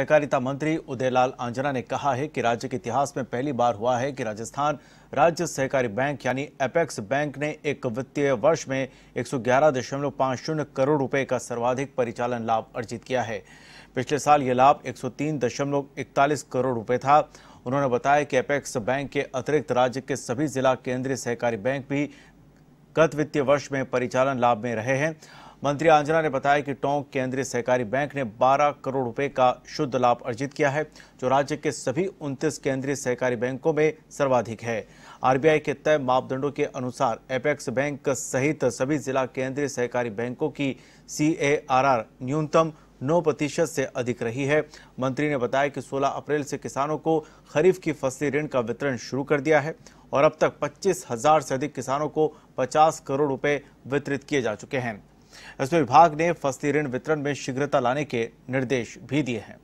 सहकारिता मंत्री उदयलाल आंजना ने कहा है कि राज्य के इतिहास में पहली बार हुआ है कि राजस्थान राज्य सहकारी बैंक यानी एपेक्स बैंक ने एक वित्तीय वर्ष में एक करोड़ रुपए का सर्वाधिक परिचालन लाभ अर्जित किया है पिछले साल यह लाभ एक करोड़ रुपए था उन्होंने बताया कि एपेक्स बैंक के अतिरिक्त राज्य के सभी जिला केंद्रीय सहकारी बैंक भी गत वित्तीय वर्ष में परिचालन लाभ में रहे हैं मंत्री आंजना ने बताया कि टोंक केंद्रीय सहकारी बैंक ने 12 करोड़ रुपए का शुद्ध लाभ अर्जित किया है जो राज्य के सभी 29 केंद्रीय सहकारी बैंकों में सर्वाधिक है आरबीआई के तय मापदंडों के अनुसार एपेक्स बैंक सहित सभी जिला केंद्रीय सहकारी बैंकों की सी न्यूनतम नौ प्रतिशत से अधिक रही है मंत्री ने बताया कि 16 अप्रैल से किसानों को खरीफ की फसली ऋण का वितरण शुरू कर दिया है और अब तक पच्चीस हजार से अधिक किसानों को 50 करोड़ रुपए वितरित किए जा चुके हैं इसमें विभाग ने फसली ऋण वितरण में शीघ्रता लाने के निर्देश भी दिए हैं